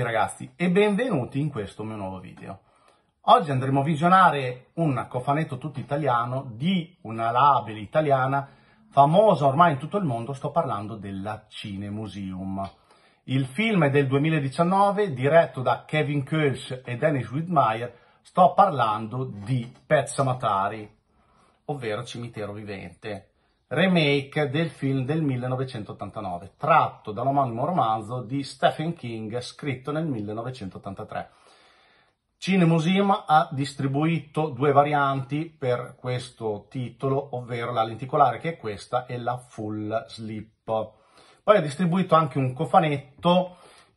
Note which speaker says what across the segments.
Speaker 1: tutti ragazzi e benvenuti in questo mio nuovo video. Oggi andremo a visionare un cofanetto tutto italiano di una label italiana famosa ormai in tutto il mondo, sto parlando della Cine Museum. Il film è del 2019, diretto da Kevin Kirsch e Dennis Widmeyer, sto parlando di Pezzamatari, ovvero Cimitero Vivente remake del film del 1989, tratto dall'omonimo romanzo di Stephen King scritto nel 1983. Cinemuseum ha distribuito due varianti per questo titolo, ovvero la lenticolare che è questa e la full slip. Poi ha distribuito anche un cofanetto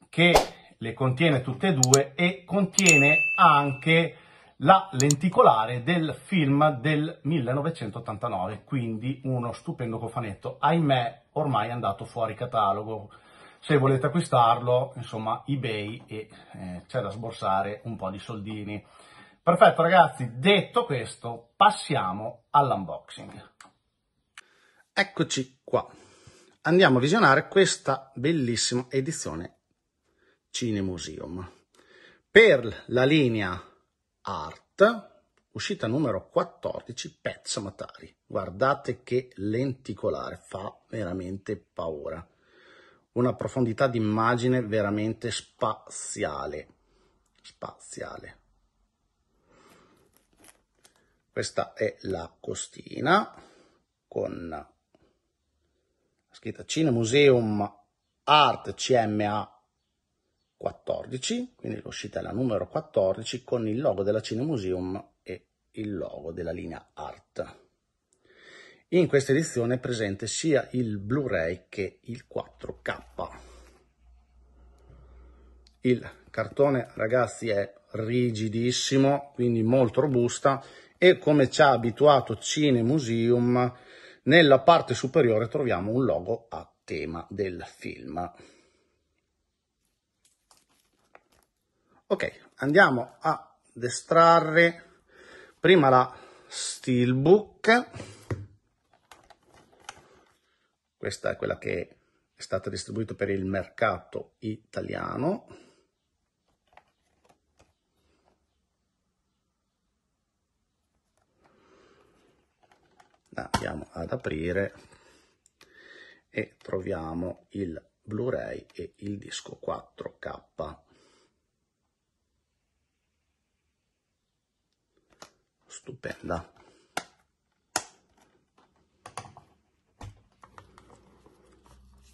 Speaker 1: che le contiene tutte e due e contiene anche la lenticolare del film del 1989, quindi uno stupendo cofanetto, ahimè ormai è andato fuori catalogo. Se volete acquistarlo, insomma, eBay e eh, c'è da sborsare un po' di soldini. Perfetto ragazzi, detto questo, passiamo all'unboxing. Eccoci qua. Andiamo a visionare questa bellissima edizione Cinemuseum. Per la linea Art, uscita numero 14, Pezzo Matari. Guardate che lenticolare, fa veramente paura. Una profondità di immagine veramente spaziale. Spaziale. Questa è la costina con scritta Cinemuseum Art CMA 14, quindi l'uscita è la numero 14 con il logo della Cine Museum e il logo della linea Art. In questa edizione è presente sia il Blu-ray che il 4K. Il cartone ragazzi è rigidissimo, quindi molto robusta e come ci ha abituato Cine Museum, nella parte superiore troviamo un logo a tema del film. Ok, andiamo a destrarre prima la steelbook. Questa è quella che è stata distribuita per il mercato italiano. andiamo ad aprire e troviamo il Blu-ray e il disco 4K. stupenda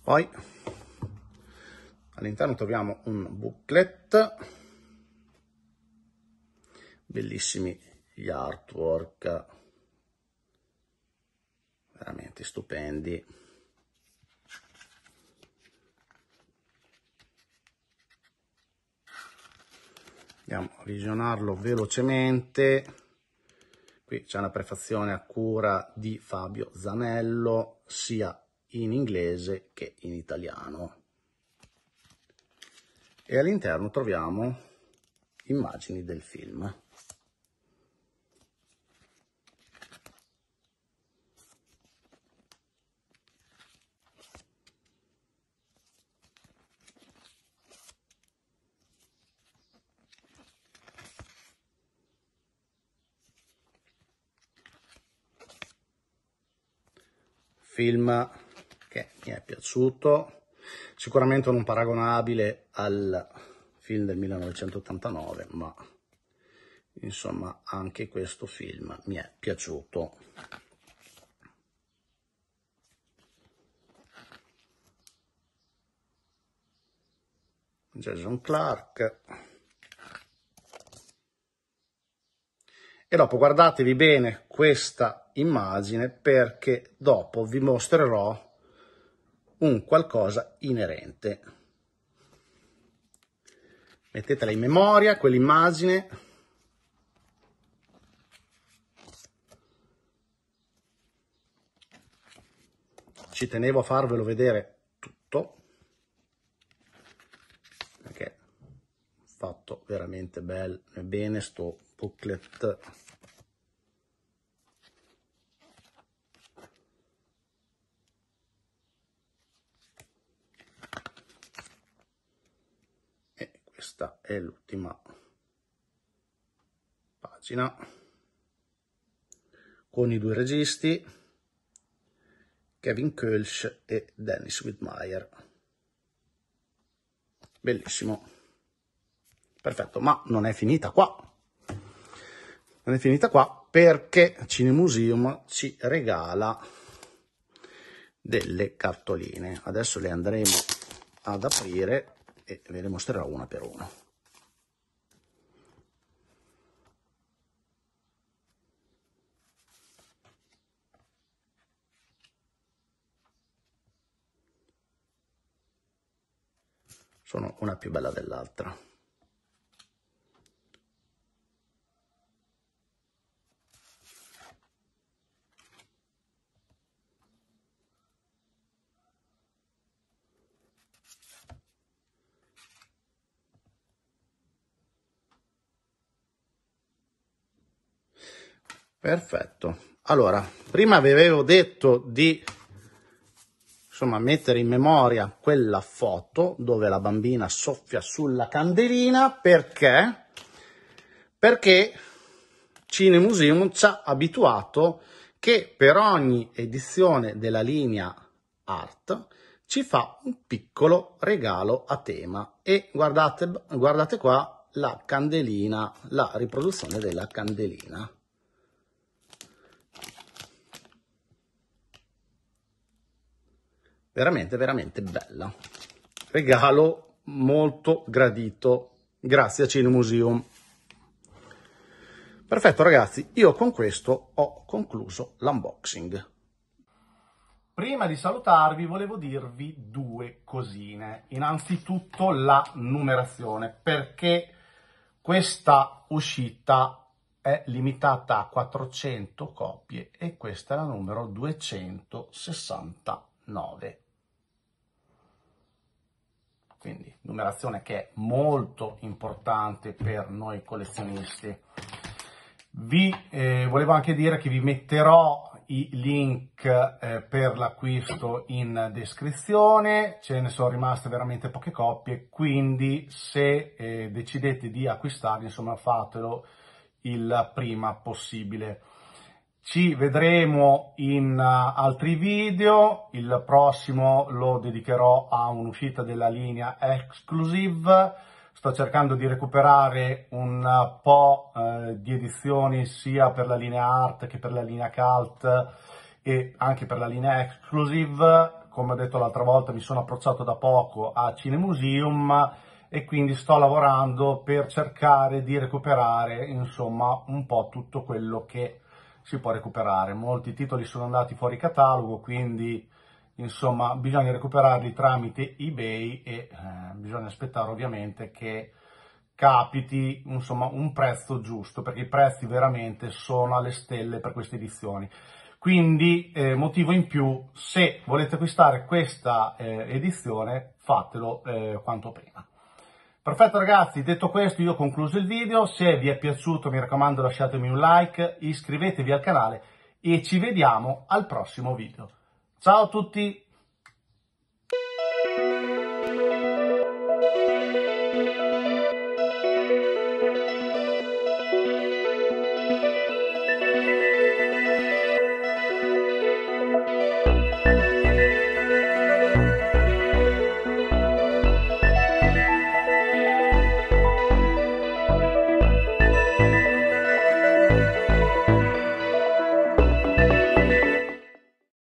Speaker 1: poi all'interno troviamo un booklet bellissimi gli artwork veramente stupendi andiamo a visionarlo velocemente Qui c'è una prefazione a cura di Fabio Zanello, sia in inglese che in italiano. E all'interno troviamo immagini del film. film che mi è piaciuto, sicuramente non paragonabile al film del 1989, ma insomma anche questo film mi è piaciuto. Jason Clark e dopo guardatevi bene questa immagine perché dopo vi mostrerò un qualcosa inerente. Mettetela in memoria quell'immagine. Ci tenevo a farvelo vedere tutto perché ho fatto veramente bel bene sto booklet e questa è l'ultima pagina con i due registi Kevin Kölsch e Dennis Whitmire bellissimo perfetto ma non è finita qua non è finita qua perché Cinemuseum ci regala delle cartoline. Adesso le andremo ad aprire e ve le mostrerò una per una. Sono una più bella dell'altra. perfetto allora prima vi avevo detto di insomma mettere in memoria quella foto dove la bambina soffia sulla candelina perché perché Cine Museum ci ha abituato che per ogni edizione della linea Art ci fa un piccolo regalo a tema e guardate, guardate qua la candelina, la riproduzione della candelina. veramente, veramente bella. Regalo molto gradito, grazie a Cine Museum Perfetto ragazzi, io con questo ho concluso l'unboxing. Prima di salutarvi volevo dirvi due cosine. Innanzitutto la numerazione, perché questa uscita è limitata a 400 copie e questa è la numero 269 quindi numerazione che è molto importante per noi collezionisti. Vi eh, volevo anche dire che vi metterò i link eh, per l'acquisto in descrizione, ce ne sono rimaste veramente poche coppie, quindi se eh, decidete di acquistarli, insomma, fatelo il prima possibile. Ci vedremo in uh, altri video, il prossimo lo dedicherò a un'uscita della linea exclusive, sto cercando di recuperare un po' uh, di edizioni sia per la linea art che per la linea cult e anche per la linea exclusive, come ho detto l'altra volta mi sono approcciato da poco a Cinemuseum e quindi sto lavorando per cercare di recuperare insomma un po' tutto quello che si può recuperare. Molti titoli sono andati fuori catalogo, quindi insomma bisogna recuperarli tramite eBay e eh, bisogna aspettare ovviamente che capiti insomma un prezzo giusto perché i prezzi veramente sono alle stelle per queste edizioni quindi eh, motivo in più se volete acquistare questa eh, edizione fatelo eh, quanto prima Perfetto ragazzi, detto questo io ho concluso il video, se vi è piaciuto mi raccomando lasciatemi un like, iscrivetevi al canale e ci vediamo al prossimo video. Ciao a tutti!